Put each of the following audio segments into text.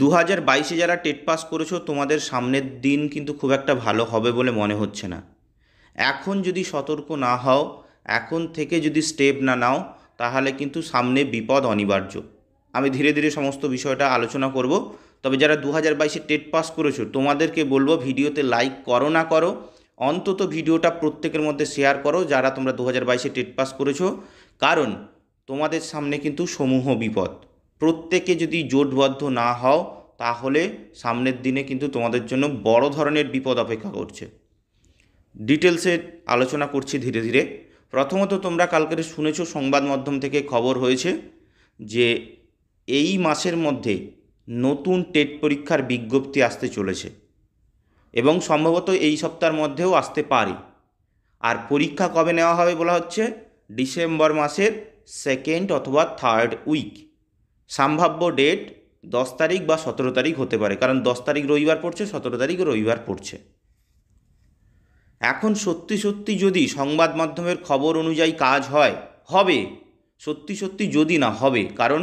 দু হাজার বাইশে যারা টেট পাস করেছো তোমাদের সামনের দিন কিন্তু খুব একটা ভালো হবে বলে মনে হচ্ছে না এখন যদি সতর্ক না হও এখন থেকে যদি স্টেপ না নাও তাহলে কিন্তু সামনে বিপদ অনিবার্য আমি ধীরে ধীরে সমস্ত বিষয়টা আলোচনা করব তবে যারা দু হাজার বাইশে টেট পাস করেছো তোমাদেরকে বলবো ভিডিওতে লাইক করো না করো অন্তত ভিডিওটা প্রত্যেকের মধ্যে শেয়ার করো যারা তোমরা দু হাজার বাইশে টেট পাস করেছো কারণ তোমাদের সামনে কিন্তু সমূহ বিপদ প্রত্যেকে যদি জোটবদ্ধ না হও তাহলে সামনের দিনে কিন্তু তোমাদের জন্য বড় ধরনের বিপদ অপেক্ষা করছে ডিটেলসে আলোচনা করছি ধীরে ধীরে প্রথমত তোমরা কালকের শুনেছ সংবাদ মাধ্যম থেকে খবর হয়েছে যে এই মাসের মধ্যে নতুন টেট পরীক্ষার বিজ্ঞপ্তি আসতে চলেছে এবং সম্ভবত এই সপ্তাহের মধ্যেও আসতে পারে আর পরীক্ষা কবে নেওয়া হবে বলা হচ্ছে ডিসেম্বর মাসের সেকেন্ড অথবা থার্ড উইক সম্ভাব্য ডেট দশ তারিখ বা সতেরো তারিখ হতে পারে কারণ দশ তারিখ রবিবার পড়ছে সতেরো তারিখ রবিবার পড়ছে এখন সত্যি সত্যি যদি সংবাদ মাধ্যমের খবর অনুযায়ী কাজ হয় হবে সত্যি সত্যি যদি না হবে কারণ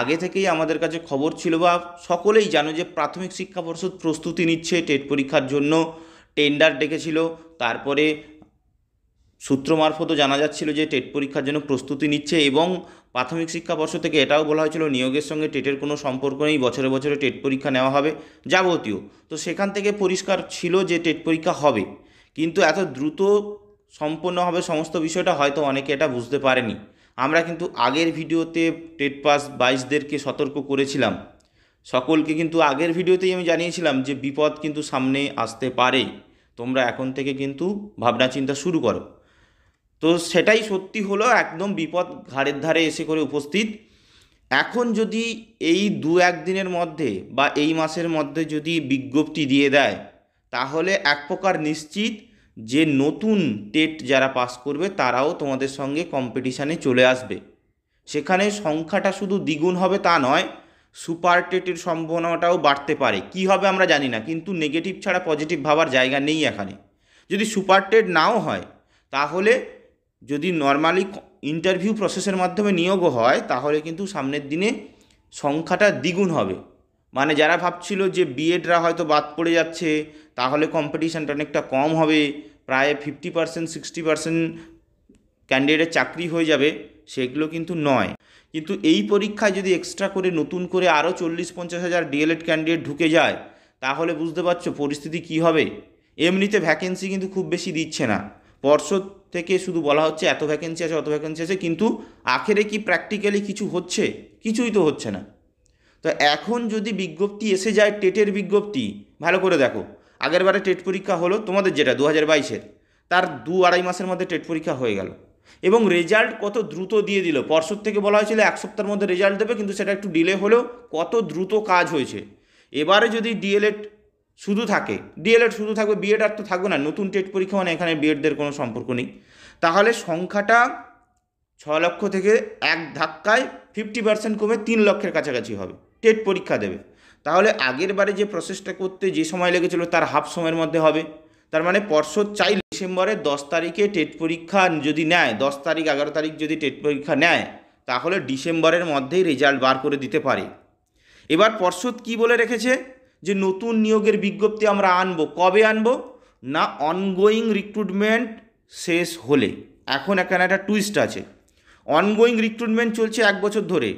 আগে থেকেই আমাদের কাছে খবর ছিল বা সকলেই জানো যে প্রাথমিক শিক্ষা পর্ষদ প্রস্তুতি নিচ্ছে টেট পরীক্ষার জন্য টেন্ডার ডেকেছিল তারপরে সূত্র মারফতও জানা যাচ্ছিল যে টেট পরীক্ষার জন্য প্রস্তুতি নিচ্ছে এবং প্রাথমিক শিক্ষা বর্ষ থেকে এটাও বলা হয়েছিল নিয়োগের সঙ্গে টেটের কোনো সম্পর্ক নেই বছরে বছরে টেট পরীক্ষা নেওয়া হবে যাবতীয় তো সেখান থেকে পরিষ্কার ছিল যে টেট পরীক্ষা হবে কিন্তু এত দ্রুত সম্পন্ন হবে সমস্ত বিষয়টা হয়তো অনেকে এটা বুঝতে পারেনি আমরা কিন্তু আগের ভিডিওতে টেট পাস বাইশদেরকে সতর্ক করেছিলাম সকলকে কিন্তু আগের ভিডিওতেই আমি জানিয়েছিলাম যে বিপদ কিন্তু সামনে আসতে পারে তোমরা এখন থেকে কিন্তু ভাবনা চিন্তা শুরু করো তো সেটাই সত্যি হলো একদম বিপদ ঘাড়ের ধারে এসে করে উপস্থিত এখন যদি এই দু একদিনের মধ্যে বা এই মাসের মধ্যে যদি বিজ্ঞপ্তি দিয়ে দেয় তাহলে এক প্রকার নিশ্চিত যে নতুন টেট যারা পাস করবে তারাও তোমাদের সঙ্গে কম্পিটিশানে চলে আসবে সেখানে সংখ্যাটা শুধু দ্বিগুণ হবে তা নয় সুপার টেটের সম্ভাবনাটাও বাড়তে পারে কি হবে আমরা জানি না কিন্তু নেগেটিভ ছাড়া পজিটিভ ভাবার জায়গা নেই এখানে যদি সুপার টেট নাও হয় তাহলে যদি নর্মালি ইন্টারভিউ প্রসেসের মাধ্যমে নিয়োগও হয় তাহলে কিন্তু সামনের দিনে সংখ্যাটা দ্বিগুণ হবে মানে যারা ভাবছিল যে বিএডরা হয়তো বাদ পড়ে যাচ্ছে তাহলে কম্পিটিশানটা অনেকটা কম হবে প্রায় ফিফটি পার্সেন্ট সিক্সটি পার্সেন্ট ক্যান্ডিডেটের চাকরি হয়ে যাবে সেগুলো কিন্তু নয় কিন্তু এই পরীক্ষায় যদি এক্সট্রা করে নতুন করে আরও চল্লিশ পঞ্চাশ হাজার ডিএলএড ক্যান্ডিডেট ঢুকে যায় তাহলে বুঝতে পারছো পরিস্থিতি কি হবে এমনিতে ভ্যাকেন্সি কিন্তু খুব বেশি দিচ্ছে না পর্ষদ থেকে শুধু বলা হচ্ছে এত ভ্যাকেন্সি আছে অত ভ্যাকেন্সি আছে কিন্তু আখেরে কি প্র্যাকটিক্যালি কিছু হচ্ছে কিছুই তো হচ্ছে না তো এখন যদি বিজ্ঞপ্তি এসে যায় টেটের বিজ্ঞপ্তি ভালো করে দেখো আগেরবারে টেট পরীক্ষা হলো তোমাদের যেটা দু হাজার বাইশের তার দু আড়াই মাসের মধ্যে টেট পরীক্ষা হয়ে গেল এবং রেজাল্ট কত দ্রুত দিয়ে দিল পরশু থেকে বলা হয়েছিল এক সপ্তাহের মধ্যে রেজাল্ট দেবে কিন্তু সেটা একটু ডিলে হলেও কত দ্রুত কাজ হয়েছে এবারে যদি ডিএলএড শুধু থাকে ডিএলএড শুধু থাকবে বিএড আর তো থাকবে না নতুন টেট পরীক্ষা মানে এখানে বিএডদের কোনো সম্পর্ক নেই তাহলে সংখ্যাটা ছ লক্ষ থেকে এক ধাক্কায় ফিফটি পার্সেন্ট কমে তিন লক্ষের কাছাকাছি হবে টেট পরীক্ষা দেবে তাহলে আগের বারে যে প্রসেসটা করতে যে সময় লেগেছিলো তার হাফ সময়ের মধ্যে হবে তার মানে পর্ষদ চাই ডিসেম্বরের দশ তারিখে টেট পরীক্ষা যদি নেয় দশ তারিখ এগারো তারিখ যদি টেট পরীক্ষা নেয় তাহলে ডিসেম্বরের মধ্যেই রেজাল্ট বার করে দিতে পারে এবার পর্ষদ কি বলে রেখেছে যে নতুন নিয়োগের বিজ্ঞপ্তি আমরা আনব কবে আনব না অনগোয়িং রিক্রুটমেন্ট শেষ হলে এখন এখানে একটা টুইস্ট আছে অনগোয়িং রিক্রুটমেন্ট চলছে এক বছর ধরে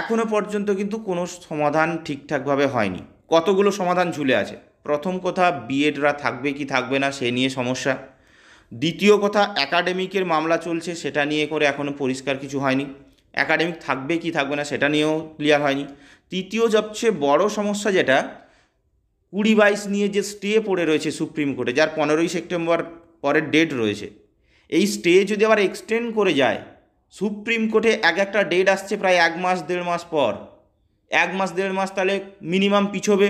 এখনও পর্যন্ত কিন্তু কোনো সমাধান ঠিকঠাকভাবে হয়নি কতগুলো সমাধান ঝুলে আছে প্রথম কথা বিএডরা থাকবে কি থাকবে না সে নিয়ে সমস্যা দ্বিতীয় কথা অ্যাকাডেমিকের মামলা চলছে সেটা নিয়ে করে এখনও পরিষ্কার কিছু হয়নি অ্যাকাডেমিক থাকবে কি থাকবে না সেটা নিয়েও ক্লিয়ার হয়নি তৃতীয় সবচেয়ে বড় সমস্যা যেটা কুড়ি বাইশ নিয়ে যে স্টে পড়ে রয়েছে সুপ্রিম কোর্টে যার পনেরোই সেপ্টেম্বর পরের ডেট রয়েছে এই স্টে যদি আবার এক্সটেন্ড করে যায় সুপ্রিম কোর্টে এক একটা ডেট আসছে প্রায় এক মাস দেড় মাস পর এক মাস দেড় মাস তাহলে মিনিমাম পিছবে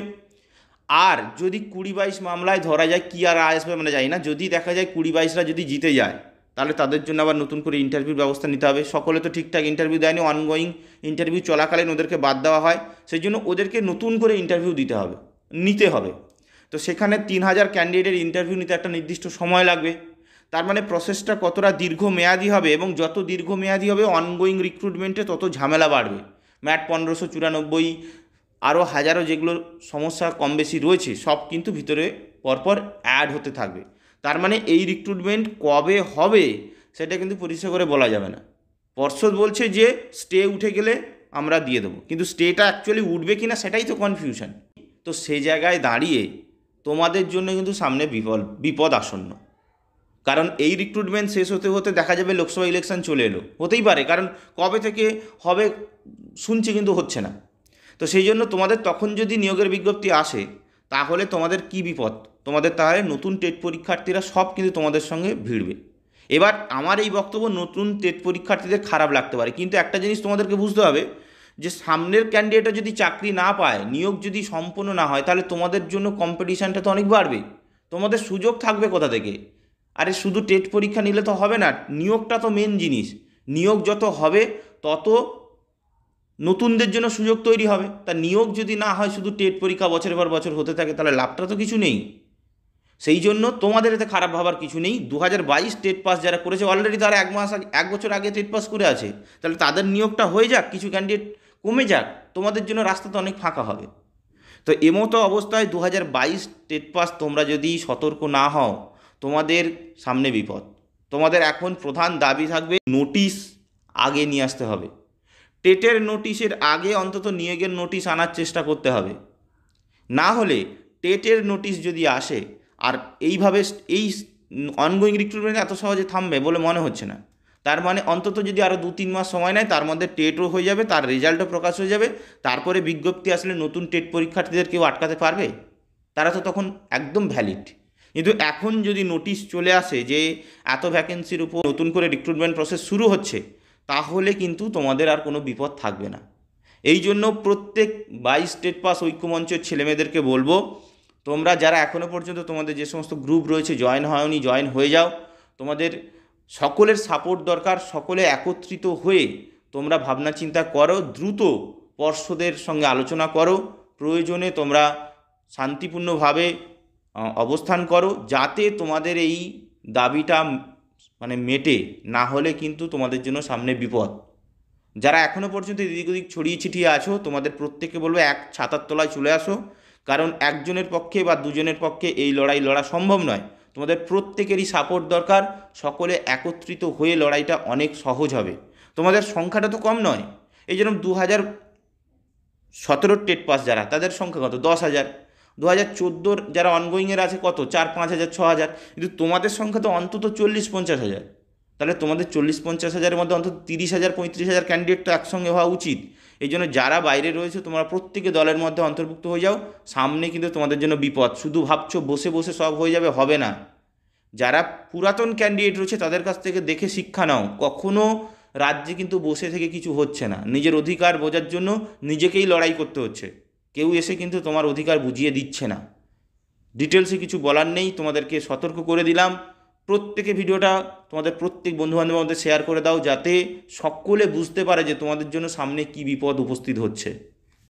আর যদি কুড়ি বাইশ মামলায় ধরা যায় কী আর আসবে মানে জানি না যদি দেখা যায় কুড়ি বাইশরা যদি জিতে যায় তাহলে তাদের জন্য আবার নতুন করে ইন্টারভিউর ব্যবস্থা নিতে হবে সকলে তো ঠিকঠাক ইন্টারভিউ দেয়নি অনগোয়িং ইন্টারভিউ চলাকালীন ওদেরকে বাদ দেওয়া হয় সেই জন্য ওদেরকে নতুন করে ইন্টারভিউ দিতে হবে নিতে হবে তো সেখানে তিন হাজার ক্যান্ডিডেটের ইন্টারভিউ নিতে একটা নির্দিষ্ট সময় লাগবে তার মানে প্রসেসটা কতটা দীর্ঘমেয়াদী হবে এবং যত দীর্ঘমেয়াদী হবে অনগোয়িং রিক্রুটমেন্টে তত ঝামেলা বাড়বে ম্যাট পনেরোশো চুরানব্বই আরও হাজারো যেগুলো সমস্যা কম বেশি রয়েছে সব কিন্তু ভিতরে পরপর অ্যাড হতে থাকবে তার মানে এই রিক্রুটমেন্ট কবে হবে সেটা কিন্তু পরিষ্কার করে বলা যাবে না পর্ষদ বলছে যে স্টে উঠে গেলে আমরা দিয়ে দেবো কিন্তু স্টেটা অ্যাকচুয়ালি উঠবে কি না সেটাই তো কনফিউশন তো সে জায়গায় দাঁড়িয়ে তোমাদের জন্য কিন্তু সামনে বিপদ বিপদ আসন্ন কারণ এই রিক্রুটমেন্ট শেষ হতে হতে দেখা যাবে লোকসভা ইলেকশন চলে এলো হতেই পারে কারণ কবে থেকে হবে শুনছি কিন্তু হচ্ছে না তো সেই জন্য তোমাদের তখন যদি নিয়োগের বিজ্ঞপ্তি আসে তাহলে তোমাদের কি বিপদ তোমাদের তাহলে নতুন টেট পরীক্ষার্থীরা সব কিন্তু তোমাদের সঙ্গে ভিড়বে এবার আমার এই বক্তব্য নতুন টেট পরীক্ষার্থীদের খারাপ লাগতে পারে কিন্তু একটা জিনিস তোমাদেরকে বুঝতে হবে যে সামনের ক্যান্ডিডেটও যদি চাকরি না পায় নিয়োগ যদি সম্পূর্ণ না হয় তাহলে তোমাদের জন্য কম্পিটিশানটা তো অনেক বাড়বে তোমাদের সুযোগ থাকবে কোথা থেকে আরে শুধু টেট পরীক্ষা নিলে তো হবে না নিয়োগটা তো মেন জিনিস নিয়োগ যত হবে তত নতুনদের জন্য সুযোগ তৈরি হবে তা নিয়োগ যদি না হয় শুধু টেট পরীক্ষা বছরের পর বছর হতে থাকে তাহলে লাভটা তো কিছু নেই সেই জন্য তোমাদের এতে খারাপ ভাবার কিছু নেই দু হাজার বাইশ টেট পাস যারা করেছে অলরেডি তারা এক মাস এক বছর আগে টেট পাস করে আছে তাহলে তাদের নিয়োগটা হয়ে যাক কিছু ক্যান্ডিডেট কমে যাক তোমাদের জন্য রাস্তা তো অনেক ফাঁকা হবে তো এমতো অবস্থায় দু হাজার বাইশ টেট পাস তোমরা যদি সতর্ক না হও তোমাদের সামনে বিপদ তোমাদের এখন প্রধান দাবি থাকবে নোটিশ আগে নিয়ে আসতে হবে টেটের নোটিশের আগে অন্তত নিয়োগের নোটিশ আনার চেষ্টা করতে হবে না হলে টেটের নোটিশ যদি আসে আর এইভাবে এই অনগোয়িং রিক্রুটমেন্ট এত সহজে থামবে বলে মনে হচ্ছে না তার মানে অন্তত যদি আরও দু তিন মাস সময় নেয় তার মধ্যে টেটও হয়ে যাবে তার রেজাল্টও প্রকাশ হয়ে যাবে তারপরে বিজ্ঞপ্তি আসলে নতুন টেট পরীক্ষার্থীদের কেউ আটকাতে পারবে তারা তো তখন একদম ভ্যালিড কিন্তু এখন যদি নোটিশ চলে আসে যে এত ভ্যাকেন্সির উপর নতুন করে রিক্রুটমেন্ট প্রসেস শুরু হচ্ছে তাহলে কিন্তু তোমাদের আর কোনো বিপদ থাকবে না এই জন্য প্রত্যেক বাইশ স্টেট পাস ঐক্যমঞ্চের ছেলেমেয়েদেরকে বলবো তোমরা যারা এখনও পর্যন্ত তোমাদের যে সমস্ত গ্রুপ রয়েছে জয়েন হয়নি জয়েন হয়ে যাও তোমাদের সকলের সাপোর্ট দরকার সকলে একত্রিত হয়ে তোমরা ভাবনা চিন্তা করো দ্রুত পর্ষদের সঙ্গে আলোচনা করো প্রয়োজনে তোমরা শান্তিপূর্ণভাবে অবস্থান করো যাতে তোমাদের এই দাবিটা মানে মেটে না হলে কিন্তু তোমাদের জন্য সামনে বিপদ যারা এখনও পর্যন্ত এদিক ওদিক ছড়িয়ে ছিটিয়ে আছো তোমাদের প্রত্যেককে বলবো এক ছাতার তলায় চলে আসো কারণ একজনের পক্ষে বা দুজনের পক্ষে এই লড়াই লড়া সম্ভব নয় তোমাদের প্রত্যেকেরই সাপোর্ট দরকার সকলে একত্রিত হয়ে লড়াইটা অনেক সহজ হবে তোমাদের সংখ্যাটা তো কম নয় এই যেরকম দু হাজার সতেরোর টেট পাস যারা তাদের সংখ্যা কত দশ হাজার দু হাজার চোদ্দোর যারা অনগোয়িংয়ের আছে কত চার পাঁচ হাজার ছ হাজার কিন্তু তোমাদের সংখ্যা তো অন্তত চল্লিশ পঞ্চাশ হাজার তাহলে তোমাদের চল্লিশ পঞ্চাশ হাজারের মধ্যে অন্তত তিরিশ হাজার পঁয়ত্রিশ হাজার ক্যান্ডিডেট তো একসঙ্গে হওয়া উচিত এই জন্য যারা বাইরে রয়েছে তোমরা প্রত্যেকে দলের মধ্যে অন্তর্ভুক্ত হয়ে যাও সামনে কিন্তু তোমাদের জন্য বিপদ শুধু ভাবছো বসে বসে সব হয়ে যাবে হবে না যারা পুরাতন ক্যান্ডিডেট রয়েছে তাদের কাছ থেকে দেখে শিক্ষা নাও কখনো রাজ্যে কিন্তু বসে থেকে কিছু হচ্ছে না নিজের অধিকার বোঝার জন্য নিজেকেই লড়াই করতে হচ্ছে কেউ এসে কিন্তু তোমার অধিকার বুঝিয়ে দিচ্ছে না ডিটেলসে কিছু বলার নেই তোমাদেরকে সতর্ক করে দিলাম প্রত্যেকে ভিডিওটা তোমাদের প্রত্যেক বন্ধুবান্ধবের মধ্যে শেয়ার করে দাও যাতে সকলে বুঝতে পারে যে তোমাদের জন্য সামনে কি বিপদ উপস্থিত হচ্ছে